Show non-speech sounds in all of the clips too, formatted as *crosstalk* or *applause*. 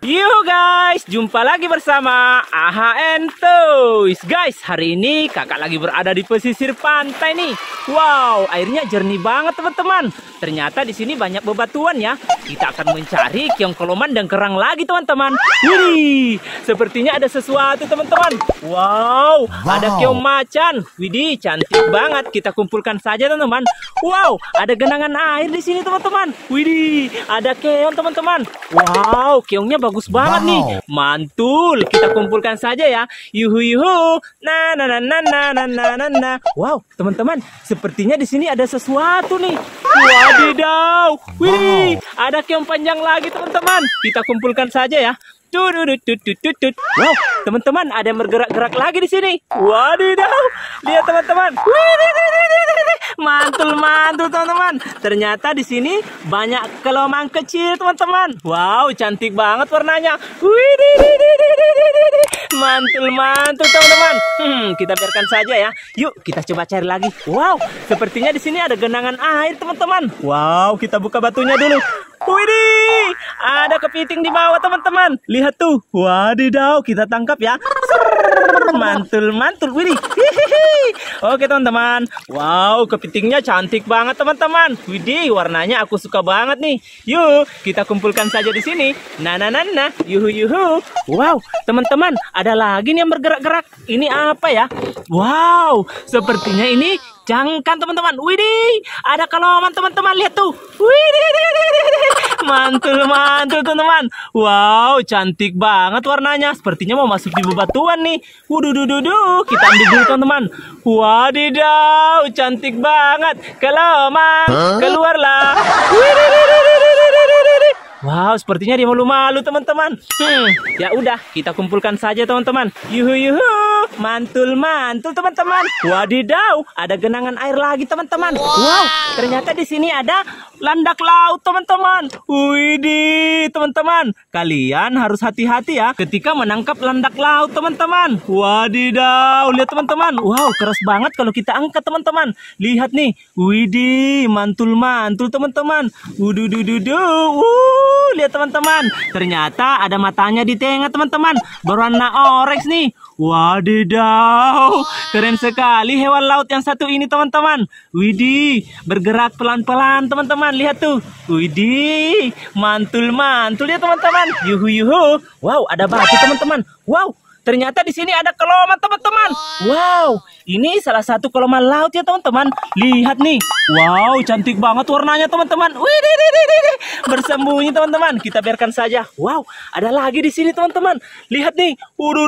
Yo guys, jumpa lagi bersama AHN Toys Guys, hari ini kakak lagi berada di pesisir pantai nih Wow, airnya jernih banget teman-teman Ternyata di sini banyak bebatuan ya kita akan mencari kiong koloman dan kerang lagi teman-teman. Wih, sepertinya ada sesuatu teman-teman. Wow, ada kiong macan. Widih, cantik banget. Kita kumpulkan saja teman-teman. Wow, ada genangan air di sini teman-teman. Widih, ada keong teman-teman. Wow, keongnya bagus banget wow. nih. Mantul, kita kumpulkan saja ya. Yuhu yuhu. Na na na na na na na na. Wow, teman-teman, sepertinya di sini ada sesuatu nih. Wadidaw. Wih, ada pendaki yang panjang lagi teman-teman. Kita kumpulkan saja ya. Wow, teman-teman ada bergerak-gerak lagi di sini. Wadidaw, lihat teman-teman. Mantul, mantul teman-teman. Ternyata di sini banyak kelomang kecil teman-teman. Wow, cantik banget warnanya. Wih, mantul mantul teman-teman hmm, kita biarkan saja ya yuk kita coba cari lagi wow sepertinya di sini ada genangan air teman-teman wow kita buka batunya dulu Widih, ada kepiting di bawah teman-teman. Lihat tuh, wadidaw, kita tangkap ya. Mantul, mantul, widih. Oke teman-teman Wow kepitingnya cantik banget teman-teman Widih warnanya aku suka banget nih Yuk kita kumpulkan saja di sini Nah nah nah nah Yuhu yuhu Wow teman-teman ada lagi nih yang bergerak-gerak Ini apa ya Wow sepertinya ini jangkan teman-teman Widih ada kalau teman-teman lihat tuh Widih mantul mantul teman-teman wow cantik banget warnanya sepertinya mau masuk di bebatuan nih wududududu kita ambil dulu teman-teman wadidaw cantik banget kalau mang keluarlah Wow, sepertinya dia malu-malu teman-teman. Hmm, ya udah, kita kumpulkan saja teman-teman. Yuhu yuhu, mantul mantul teman-teman. Wadidaw, ada genangan air lagi teman-teman. Wow. wow, ternyata di sini ada landak laut teman-teman. Widih, teman-teman, kalian harus hati-hati ya ketika menangkap landak laut teman-teman. Wadidaw, lihat teman-teman. Wow, keras banget kalau kita angkat teman-teman. Lihat nih, widih, mantul mantul teman-teman. Wududududu, wuh Ya teman-teman. Ternyata ada matanya di tengah teman-teman. Berwarna oreks nih. Wadidaw, keren sekali hewan laut yang satu ini teman-teman. Widih, bergerak pelan-pelan teman-teman. Lihat tuh. Widih, mantul-mantul ya teman-teman. Yuhu yuhu. Wow, ada batu teman-teman. Wow, ternyata di sini ada keloma teman-teman. Wow, ini salah satu kelemahan laut ya teman-teman. Lihat nih. Wow, cantik banget warnanya teman-teman. Wih, Bersembunyi teman-teman. Kita biarkan saja. Wow, ada lagi di sini teman-teman. Lihat nih. Uduh,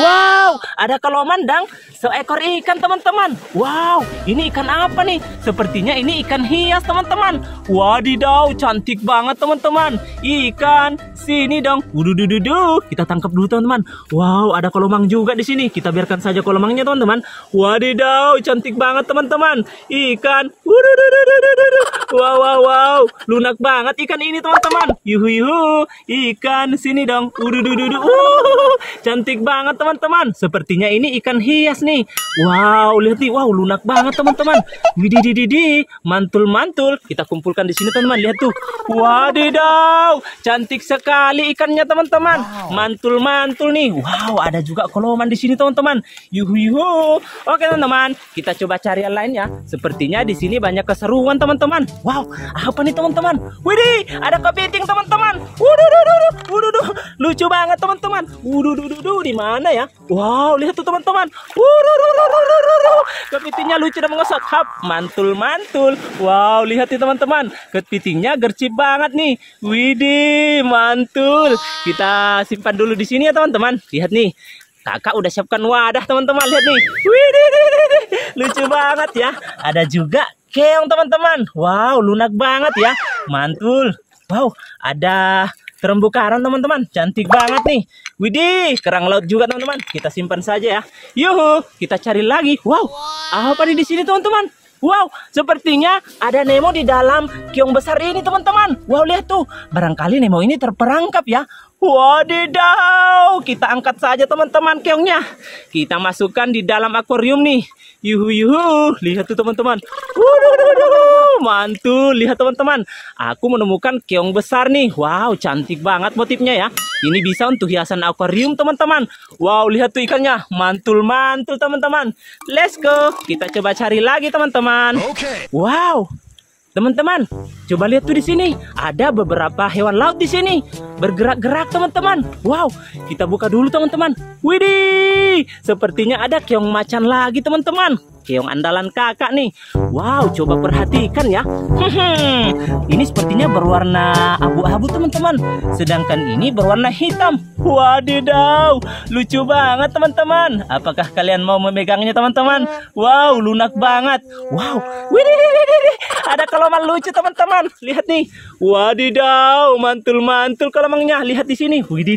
Wow, ada keloman dan seekor ikan teman-teman. Wow, ini ikan apa nih? Sepertinya ini ikan hias teman-teman. Wadidaw, cantik banget teman-teman. Ikan, sini dong. Uduh, Kita tangkap dulu teman-teman. Wow, ada kolomang juga di sini. Kita biarkan saja kolomangnya teman-teman teman-teman. Wadidaw, cantik banget teman-teman. Ikan. Wuh. Wow, wow, wow. Lunak banget ikan ini, teman-teman. Yuhu, yuhu. Ikan sini dong. Ududududu. Uh, cantik banget, teman-teman. Sepertinya ini ikan hias nih. Wow, lihat nih. Wow, lunak banget, teman-teman. Wididididi. Mantul-mantul. Kita kumpulkan di sini, teman-teman. Lihat tuh. Wadidaw. Cantik sekali ikannya, teman-teman. Mantul-mantul nih. Wow, ada juga koloman di sini, teman-teman. Yuhu, yuhu. Oke, teman-teman. Kita coba cari yang lainnya. Sepertinya di sini banyak banyak keseruan teman-teman. Wow, apa nih teman-teman? Widih, ada kepiting teman-teman. Wududududu, lucu banget teman-teman. Wududududu, di mana ya? Wow, lihat tuh teman-teman. Wududududu, kepitingnya lucu dan mengesot. Hap, mantul mantul. Wow, lihat nih teman-teman. Kepitingnya gercep banget nih. Widih, mantul. Kita simpan dulu di sini ya teman-teman. Lihat nih. Kakak udah siapkan wadah teman-teman lihat nih. Widih, lucu banget ya. Ada juga keong teman-teman wow lunak banget ya mantul wow ada terumbu karang teman-teman cantik banget nih widih kerang laut juga teman-teman kita simpan saja ya yuhu kita cari lagi wow apa nih di sini teman-teman Wow, sepertinya ada Nemo di dalam kiong besar ini teman-teman. Wow, lihat tuh. Barangkali Nemo ini terperangkap ya. Wadidaw, kita angkat saja teman-teman keongnya. Kita masukkan di dalam akuarium nih. Yuhu yuhu, lihat tuh teman-teman. Mantul, lihat teman-teman. Aku menemukan keong besar nih. Wow, cantik banget motifnya ya. Ini bisa untuk hiasan akuarium teman-teman. Wow, lihat tuh ikannya. Mantul-mantul teman-teman. Let's go. Kita coba cari lagi teman-teman. Wow, Teman-teman, coba lihat tuh di sini. Ada beberapa hewan laut di sini. Bergerak-gerak, teman-teman. Wow, kita buka dulu, teman-teman. Widih, sepertinya ada keong macan lagi, teman-teman keong andalan kakak nih. Wow, coba perhatikan ya. *laughs* ini sepertinya berwarna abu-abu teman-teman. Sedangkan ini berwarna hitam. Wadidaw, lucu banget teman-teman. Apakah kalian mau memegangnya teman-teman? Wow, lunak banget. Wow, wih ada kelomang lucu teman-teman. Lihat nih. Wadidaw, mantul-mantul kelomangnya Lihat di sini. Widi,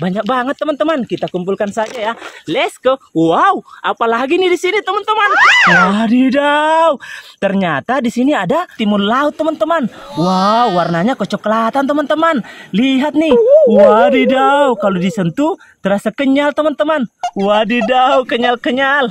banyak banget teman-teman. Kita kumpulkan saja ya. Let's go. Wow, apalagi nih di sini teman-teman. Wadidaw, ternyata di sini ada timun laut teman-teman. Wow, warnanya kecoklatan teman-teman. Lihat nih, wadidaw, kalau disentuh terasa kenyal teman-teman. Wadidaw, kenyal-kenyal.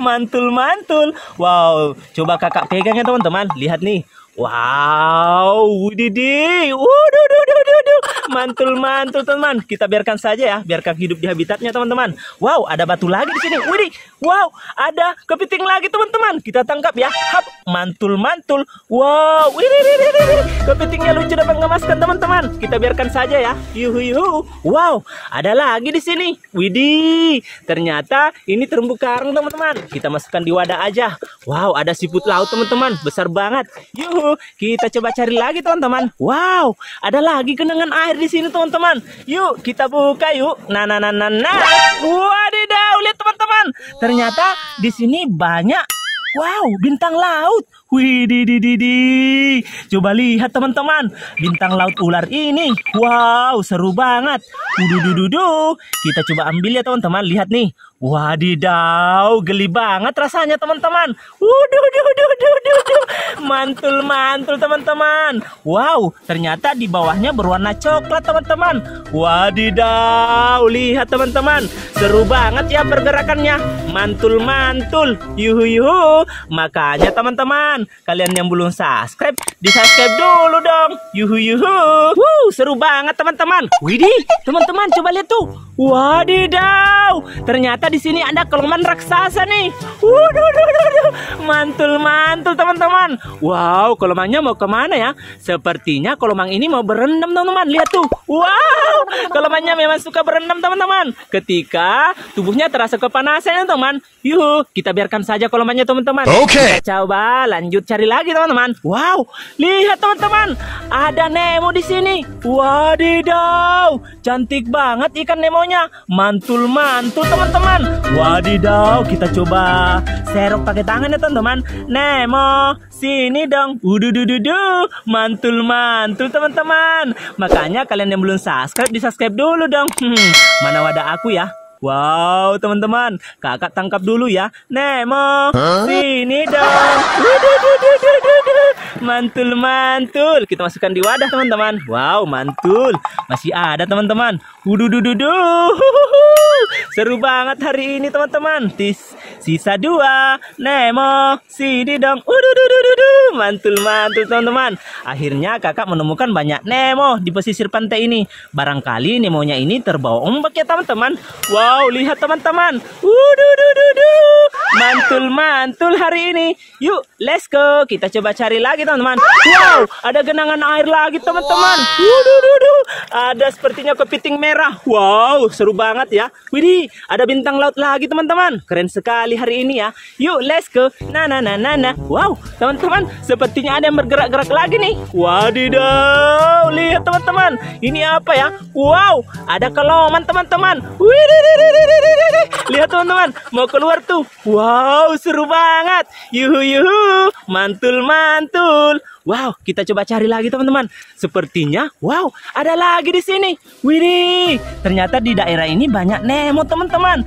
Mantul-mantul. Wow, coba kakak pegang ya teman-teman. Lihat nih, Wow, didi, udah, udah, udah, mantul, mantul, teman. Kita biarkan saja ya, biarkan hidup di habitatnya, teman-teman. Wow, ada batu lagi di sini. Widih, wow, ada kepiting lagi, teman-teman. Kita tangkap ya, hap, mantul, mantul. Wow, widih, widih, widih, kepitingnya lucu dan mengemaskan, teman-teman. Kita biarkan saja ya, yuhu, yuhu. Wow, ada lagi di sini. Widih, ternyata ini terumbu karang, teman-teman. Kita masukkan di wadah aja. Wow, ada siput laut, teman-teman, besar banget. Yuhu. Kita coba cari lagi teman-teman. Wow, ada lagi genangan air di sini teman-teman. Yuk kita buka yuk. Nah, nah, nah, nah, nah. Wadidaw, lihat teman-teman. Ternyata di sini banyak. Wow, bintang laut. Wih, di, di, di, di. Coba lihat teman-teman, bintang laut ular ini. Wow, seru banget. Dudu, dudu, dudu. Kita coba ambil ya teman-teman. Lihat nih. Wadidaw, geli banget rasanya teman-teman. dudu dudu Mantul, mantul teman-teman. Wow, ternyata di bawahnya berwarna coklat teman-teman. Wadidaw, lihat teman-teman. Seru banget ya pergerakannya. Mantul, mantul. Yuhu, yuhu. Makanya teman-teman teman-teman. Kalian yang belum subscribe, di subscribe dulu dong. Yuhu yuhu. Wuh, seru banget teman-teman. Widih, teman-teman coba lihat tuh. Wadidaw, ternyata di sini ada kelemahan raksasa nih. Waduh, waduh, waduh, mantul, mantul teman-teman. Wow, kelemahannya mau kemana ya? Sepertinya kelemahan ini mau berendam teman-teman. Lihat tuh, wow, kelemahannya memang suka berendam teman-teman. Ketika tubuhnya terasa kepanasan ya teman, Yuk, kita biarkan saja kelemahannya, teman-teman. Oke. Okay. coba lanjut cari lagi teman-teman. Wow, lihat teman-teman, ada Nemo di sini. Wadidaw, cantik banget ikan Nemo semuanya mantul-mantul teman-teman wadidaw kita coba serok pakai tangan ya teman-teman Nemo sini dong Dudu-dudu-dudu. mantul-mantul teman-teman makanya kalian yang belum subscribe di subscribe dulu dong hmm, *laughs* mana wadah aku ya Wow, teman-teman, kakak tangkap dulu ya. Nemo, huh? sini dong. Dudu-dudu-dudu mantul mantul kita masukkan di wadah teman-teman wow mantul masih ada teman-teman hududududu seru banget hari ini teman-teman tis sisa dua Nemo sini dong hududududu mantul mantul teman-teman akhirnya kakak menemukan banyak Nemo di pesisir pantai ini barangkali Nemonya ini terbawa ombak ya teman-teman wow lihat teman-teman hududududu Mantul-mantul hari ini. Yuk, let's go. Kita coba cari lagi, teman-teman. Wow, ada genangan air lagi, teman-teman. Wow. Ada sepertinya kepiting merah. Wow, seru banget ya. Widih, ada bintang laut lagi, teman-teman. Keren sekali hari ini ya. Yuk, let's go. Nana nana na na na. Wow, teman-teman, sepertinya ada yang bergerak-gerak lagi nih. Wadidaw, lihat teman-teman. Ini apa ya? Wow, ada keloman, teman-teman. Lihat, teman-teman. Mau keluar tuh. Wow. Wow, seru banget. Yuhu yuhu, mantul mantul. Wow, kita coba cari lagi teman-teman. Sepertinya, wow, ada lagi di sini. Widih, ternyata di daerah ini banyak nemo teman-teman.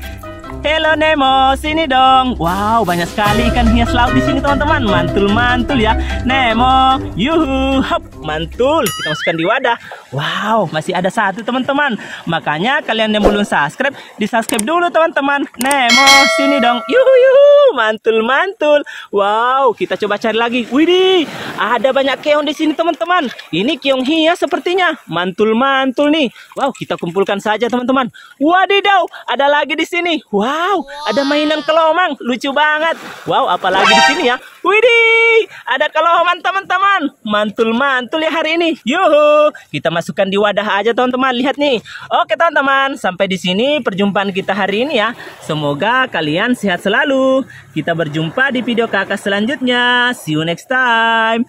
Hello Nemo, sini dong. Wow, banyak sekali ikan hias laut di sini teman-teman. Mantul-mantul ya. Nemo, yuhu, hop, mantul. Kita masukkan di wadah. Wow, masih ada satu teman-teman. Makanya kalian yang belum subscribe, di subscribe dulu teman-teman. Nemo, sini dong. Yuhu, yuhu, mantul-mantul. Wow, kita coba cari lagi. Widih, ada banyak keong di sini teman-teman. Ini keong hias sepertinya. Mantul-mantul nih. Wow, kita kumpulkan saja teman-teman. Wadidaw, ada lagi di sini. Wow, Wow, ada mainan kelomang, lucu banget. Wow, apalagi di sini ya. Widih, ada kelomang teman-teman. Mantul-mantul ya hari ini. Yuhu, kita masukkan di wadah aja teman-teman. Lihat nih. Oke teman-teman, sampai di sini perjumpaan kita hari ini ya. Semoga kalian sehat selalu. Kita berjumpa di video kakak selanjutnya. See you next time.